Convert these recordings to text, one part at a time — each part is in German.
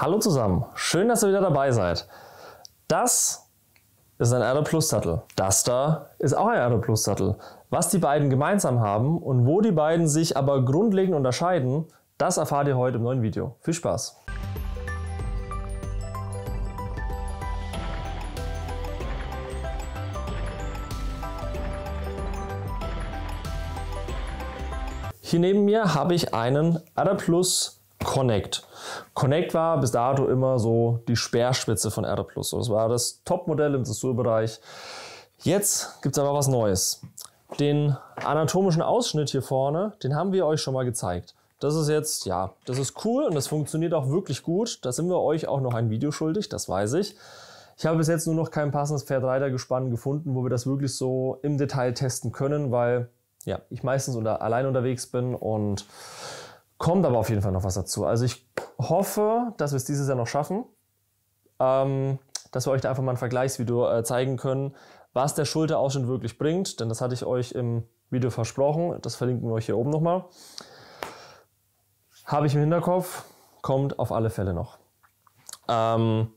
Hallo zusammen, schön, dass ihr wieder dabei seid. Das ist ein Erde Plus Sattel. Das da ist auch ein Erde Plus Sattel. Was die beiden gemeinsam haben und wo die beiden sich aber grundlegend unterscheiden, das erfahrt ihr heute im neuen Video. Viel Spaß! Hier neben mir habe ich einen Adder Plus Connect. Connect war bis dato immer so die Speerspitze von R+. Das war das Topmodell im Dressurbereich. Jetzt gibt es aber was Neues. Den anatomischen Ausschnitt hier vorne, den haben wir euch schon mal gezeigt. Das ist jetzt, ja, das ist cool und das funktioniert auch wirklich gut. Da sind wir euch auch noch ein Video schuldig, das weiß ich. Ich habe bis jetzt nur noch kein passendes Pferdreiter-Gespann gefunden, wo wir das wirklich so im Detail testen können, weil ja, ich meistens unter, allein unterwegs bin und Kommt aber auf jeden Fall noch was dazu. Also ich hoffe, dass wir es dieses Jahr noch schaffen, ähm, dass wir euch da einfach mal ein Vergleichsvideo äh, zeigen können, was der Schulterausschnitt wirklich bringt. Denn das hatte ich euch im Video versprochen. Das verlinken wir euch hier oben nochmal. Habe ich im Hinterkopf, kommt auf alle Fälle noch. Ähm,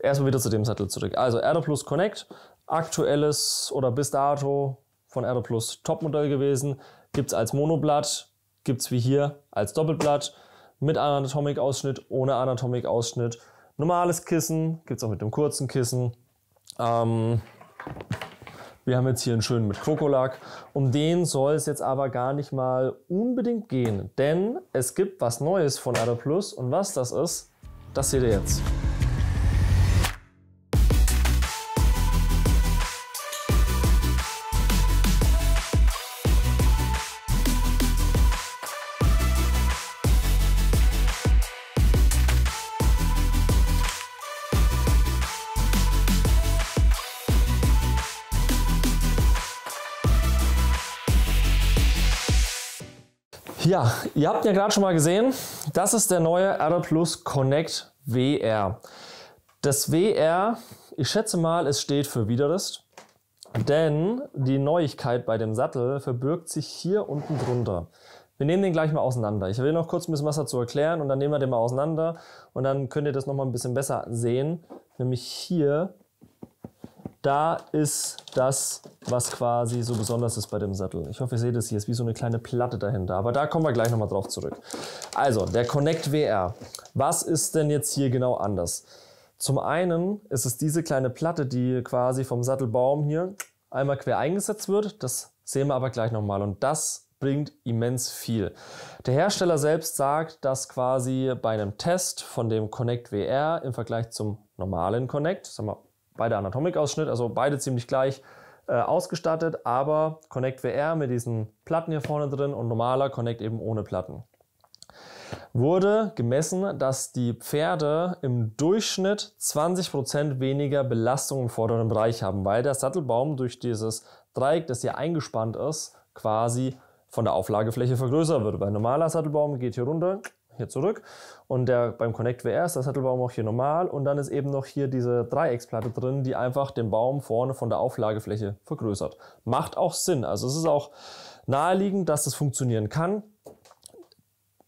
erstmal wieder zu dem Sattel zurück. Also Erde Plus Connect, aktuelles oder bis dato von Erde Plus Topmodell gewesen, gibt es als Monoblatt gibt es wie hier als Doppelblatt mit Anatomic-Ausschnitt, ohne Anatomic-Ausschnitt. Normales Kissen gibt es auch mit dem kurzen Kissen. Ähm, wir haben jetzt hier einen schönen mit Krokolack. Um den soll es jetzt aber gar nicht mal unbedingt gehen, denn es gibt was Neues von Ada Plus und was das ist, das seht ihr jetzt. Ja, ihr habt ja gerade schon mal gesehen, das ist der neue Adder Plus Connect WR. Das WR, ich schätze mal, es steht für Widerrist, denn die Neuigkeit bei dem Sattel verbirgt sich hier unten drunter. Wir nehmen den gleich mal auseinander. Ich will noch kurz ein bisschen was dazu erklären und dann nehmen wir den mal auseinander und dann könnt ihr das nochmal ein bisschen besser sehen. Nämlich hier da ist das, was quasi so besonders ist bei dem Sattel. Ich hoffe, ihr seht es hier, ist wie so eine kleine Platte dahinter, aber da kommen wir gleich nochmal drauf zurück. Also, der Connect WR. Was ist denn jetzt hier genau anders? Zum einen ist es diese kleine Platte, die quasi vom Sattelbaum hier einmal quer eingesetzt wird. Das sehen wir aber gleich nochmal und das bringt immens viel. Der Hersteller selbst sagt, dass quasi bei einem Test von dem Connect WR im Vergleich zum normalen Connect, sagen wir beide Anatomic-Ausschnitt, also beide ziemlich gleich äh, ausgestattet, aber Connect VR mit diesen Platten hier vorne drin und normaler Connect eben ohne Platten. Wurde gemessen, dass die Pferde im Durchschnitt 20% weniger Belastung im vorderen Bereich haben, weil der Sattelbaum durch dieses Dreieck, das hier eingespannt ist, quasi von der Auflagefläche vergrößert wird. Weil ein normaler Sattelbaum geht hier runter, hier zurück und der beim Connect WR ist der Sattelbaum auch hier normal und dann ist eben noch hier diese Dreiecksplatte drin, die einfach den Baum vorne von der Auflagefläche vergrößert. Macht auch Sinn, also es ist auch naheliegend, dass das funktionieren kann.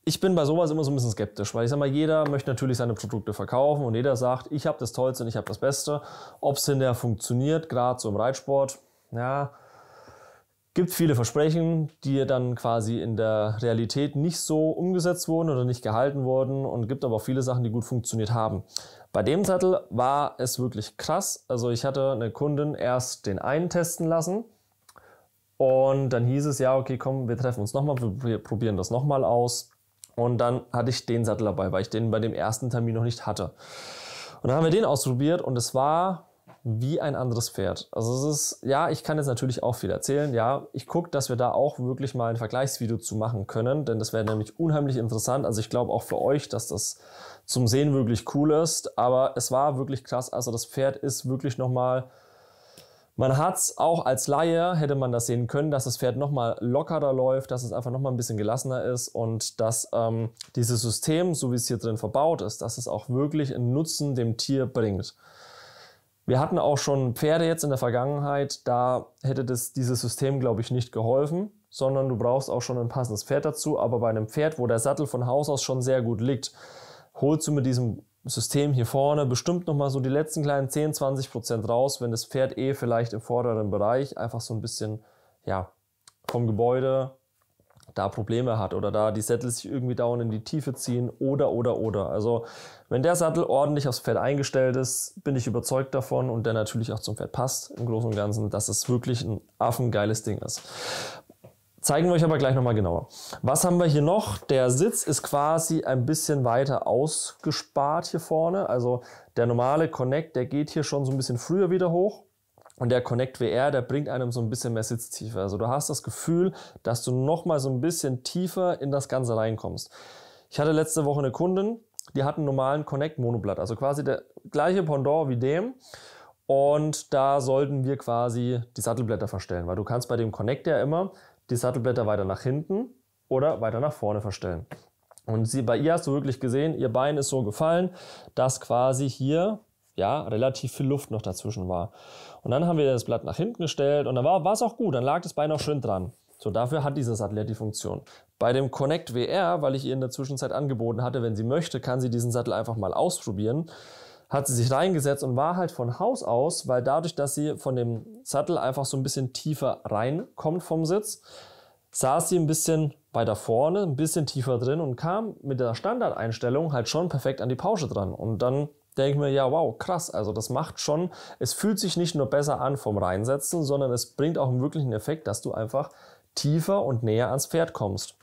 Ich bin bei sowas immer so ein bisschen skeptisch, weil ich sage mal, jeder möchte natürlich seine Produkte verkaufen und jeder sagt, ich habe das Tollste und ich habe das Beste. Ob es hinterher funktioniert, gerade so im Reitsport, ja, gibt viele Versprechen, die dann quasi in der Realität nicht so umgesetzt wurden oder nicht gehalten wurden und gibt aber auch viele Sachen, die gut funktioniert haben. Bei dem Sattel war es wirklich krass. Also ich hatte eine Kundin erst den einen testen lassen und dann hieß es, ja, okay, komm, wir treffen uns nochmal, wir probieren das nochmal aus. Und dann hatte ich den Sattel dabei, weil ich den bei dem ersten Termin noch nicht hatte. Und dann haben wir den ausprobiert und es war wie ein anderes Pferd. Also es ist, ja, ich kann jetzt natürlich auch viel erzählen. Ja, ich gucke, dass wir da auch wirklich mal ein Vergleichsvideo zu machen können, denn das wäre nämlich unheimlich interessant. Also ich glaube auch für euch, dass das zum Sehen wirklich cool ist. Aber es war wirklich krass. Also das Pferd ist wirklich nochmal. Man hat es auch als Laie, hätte man das sehen können, dass das Pferd nochmal lockerer läuft, dass es einfach nochmal ein bisschen gelassener ist und dass ähm, dieses System, so wie es hier drin verbaut ist, dass es auch wirklich einen Nutzen dem Tier bringt. Wir hatten auch schon Pferde jetzt in der Vergangenheit, da hätte das, dieses System, glaube ich, nicht geholfen, sondern du brauchst auch schon ein passendes Pferd dazu. Aber bei einem Pferd, wo der Sattel von Haus aus schon sehr gut liegt, holst du mit diesem System hier vorne bestimmt nochmal so die letzten kleinen 10, 20 Prozent raus, wenn das Pferd eh vielleicht im vorderen Bereich einfach so ein bisschen, ja, vom Gebäude da Probleme hat oder da die Sättel sich irgendwie dauernd in die Tiefe ziehen oder oder oder. Also wenn der Sattel ordentlich aufs Pferd eingestellt ist, bin ich überzeugt davon und der natürlich auch zum Pferd passt im Großen und Ganzen, dass es wirklich ein affengeiles Ding ist. Zeigen wir euch aber gleich nochmal genauer. Was haben wir hier noch? Der Sitz ist quasi ein bisschen weiter ausgespart hier vorne. Also der normale Connect, der geht hier schon so ein bisschen früher wieder hoch. Und der Connect VR, der bringt einem so ein bisschen mehr Sitztiefe. Also du hast das Gefühl, dass du nochmal so ein bisschen tiefer in das Ganze reinkommst. Ich hatte letzte Woche eine Kundin, die hat einen normalen Connect Monoblatt, also quasi der gleiche Pendant wie dem. Und da sollten wir quasi die Sattelblätter verstellen, weil du kannst bei dem Connect ja immer die Sattelblätter weiter nach hinten oder weiter nach vorne verstellen. Und sie, bei ihr hast du wirklich gesehen, ihr Bein ist so gefallen, dass quasi hier ja, relativ viel Luft noch dazwischen war. Und dann haben wir das Blatt nach hinten gestellt und dann war, es auch gut, dann lag das Bein auch schön dran. So, dafür hat dieser Sattel ja die Funktion. Bei dem Connect WR, weil ich ihr in der Zwischenzeit angeboten hatte, wenn sie möchte, kann sie diesen Sattel einfach mal ausprobieren, hat sie sich reingesetzt und war halt von Haus aus, weil dadurch, dass sie von dem Sattel einfach so ein bisschen tiefer reinkommt vom Sitz, saß sie ein bisschen weiter vorne, ein bisschen tiefer drin und kam mit der Standardeinstellung halt schon perfekt an die Pausche dran. Und dann denke ich mir, ja, wow, krass. Also das macht schon, es fühlt sich nicht nur besser an vom Reinsetzen, sondern es bringt auch einen wirklichen Effekt, dass du einfach tiefer und näher ans Pferd kommst.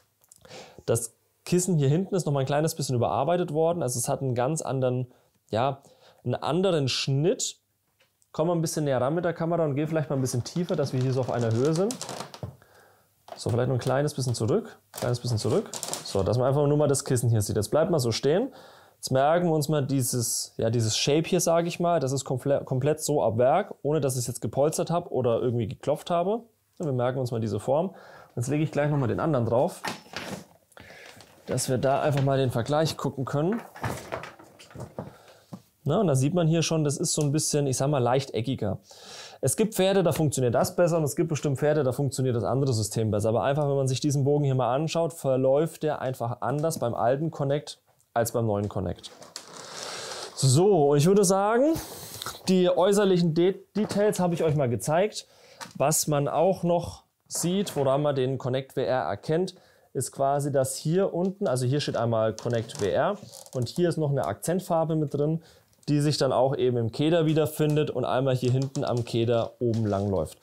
Das Kissen hier hinten ist noch mal ein kleines bisschen überarbeitet worden. Also es hat einen ganz anderen, ja, einen anderen Schnitt. Komm mal ein bisschen näher ran mit der Kamera und geh vielleicht mal ein bisschen tiefer, dass wir hier so auf einer Höhe sind. So, vielleicht noch ein kleines bisschen zurück, kleines bisschen zurück. So, dass man einfach nur mal das Kissen hier sieht. Jetzt bleibt mal so stehen. Jetzt merken wir uns mal dieses, ja, dieses Shape hier, sage ich mal. Das ist komple komplett so ab Werk, ohne dass ich es jetzt gepolstert habe oder irgendwie geklopft habe. Wir merken uns mal diese Form. Jetzt lege ich gleich nochmal den anderen drauf, dass wir da einfach mal den Vergleich gucken können. Na, und da sieht man hier schon, das ist so ein bisschen, ich sag mal, leicht eckiger. Es gibt Pferde, da funktioniert das besser und es gibt bestimmt Pferde, da funktioniert das andere System besser. Aber einfach, wenn man sich diesen Bogen hier mal anschaut, verläuft der einfach anders beim alten Connect als beim neuen Connect. So, ich würde sagen, die äußerlichen De Details habe ich euch mal gezeigt. Was man auch noch sieht, woran man den Connect WR erkennt, ist quasi das hier unten. Also hier steht einmal Connect WR und hier ist noch eine Akzentfarbe mit drin, die sich dann auch eben im Keder wiederfindet und einmal hier hinten am Keder oben lang läuft.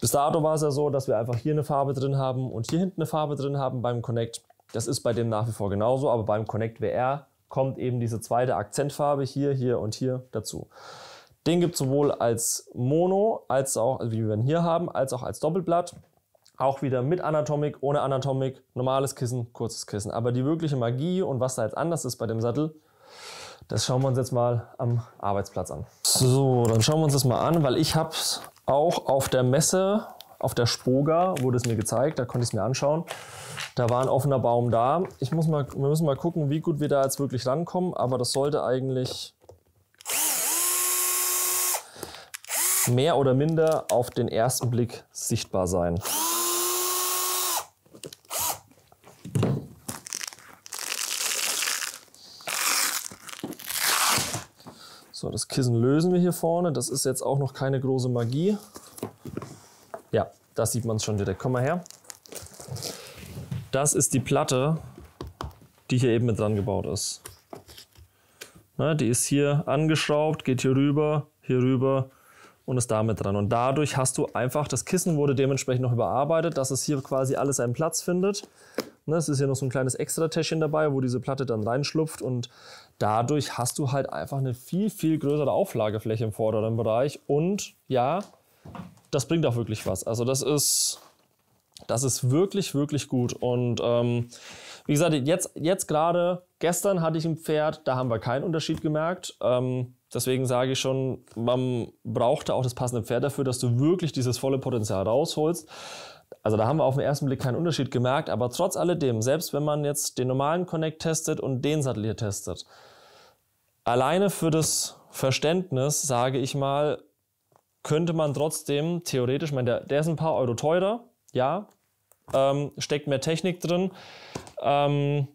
Bis dato war es ja so, dass wir einfach hier eine Farbe drin haben und hier hinten eine Farbe drin haben beim Connect. Das ist bei dem nach wie vor genauso, aber beim Connect WR kommt eben diese zweite Akzentfarbe hier, hier und hier dazu. Den gibt es sowohl als Mono, als auch, also wie wir ihn hier haben, als auch als Doppelblatt. Auch wieder mit Anatomic, ohne Anatomic, normales Kissen, kurzes Kissen. Aber die wirkliche Magie und was da jetzt anders ist bei dem Sattel, das schauen wir uns jetzt mal am Arbeitsplatz an. So, dann schauen wir uns das mal an, weil ich habe es auch auf der Messe auf der Spoga wurde es mir gezeigt, da konnte ich es mir anschauen. Da war ein offener Baum da. Ich muss mal, wir müssen mal gucken, wie gut wir da jetzt wirklich rankommen, aber das sollte eigentlich mehr oder minder auf den ersten Blick sichtbar sein. So, das Kissen lösen wir hier vorne. Das ist jetzt auch noch keine große Magie. Ja, da sieht man es schon direkt. Komm mal her. Das ist die Platte, die hier eben mit dran gebaut ist. Na, ne, die ist hier angeschraubt, geht hier rüber, hier rüber und ist damit dran. Und dadurch hast du einfach, das Kissen wurde dementsprechend noch überarbeitet, dass es hier quasi alles seinen Platz findet. Ne, es ist hier noch so ein kleines Extra-Täschchen dabei, wo diese Platte dann reinschlupft und dadurch hast du halt einfach eine viel, viel größere Auflagefläche im vorderen Bereich und ja, das bringt auch wirklich was. Also das ist, das ist wirklich, wirklich gut. Und ähm, wie gesagt, jetzt, jetzt gerade, gestern hatte ich ein Pferd, da haben wir keinen Unterschied gemerkt. Ähm, deswegen sage ich schon, man brauchte auch das passende Pferd dafür, dass du wirklich dieses volle Potenzial rausholst. Also da haben wir auf den ersten Blick keinen Unterschied gemerkt, aber trotz alledem, selbst wenn man jetzt den normalen Connect testet und den Satellit testet, alleine für das Verständnis, sage ich mal, könnte man trotzdem theoretisch, ich meine, der, der ist ein paar Euro teurer, ja, ähm, steckt mehr Technik drin. Ähm,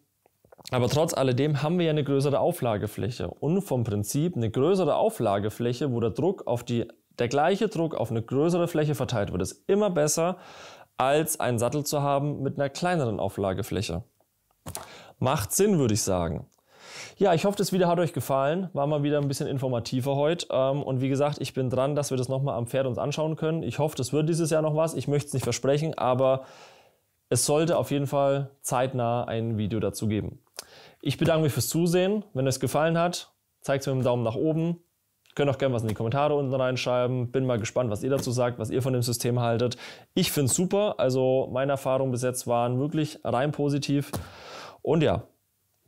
aber trotz alledem haben wir ja eine größere Auflagefläche und vom Prinzip eine größere Auflagefläche, wo der Druck auf die, der gleiche Druck auf eine größere Fläche verteilt wird, ist immer besser, als einen Sattel zu haben mit einer kleineren Auflagefläche. Macht Sinn, würde ich sagen. Ja, ich hoffe, das Video hat euch gefallen. War mal wieder ein bisschen informativer heute. Ähm, und wie gesagt, ich bin dran, dass wir das nochmal am Pferd uns anschauen können. Ich hoffe, das wird dieses Jahr noch was. Ich möchte es nicht versprechen, aber es sollte auf jeden Fall zeitnah ein Video dazu geben. Ich bedanke mich fürs Zusehen. Wenn es gefallen hat, zeigt es mir mit einem Daumen nach oben. Könnt auch gerne was in die Kommentare unten reinschreiben. Bin mal gespannt, was ihr dazu sagt, was ihr von dem System haltet. Ich finde es super. Also meine Erfahrungen bis jetzt waren wirklich rein positiv. Und ja,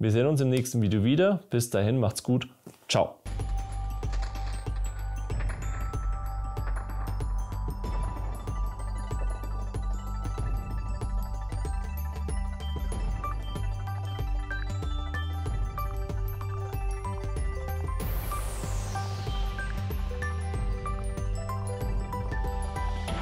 wir sehen uns im nächsten Video wieder. Bis dahin, macht's gut. Ciao.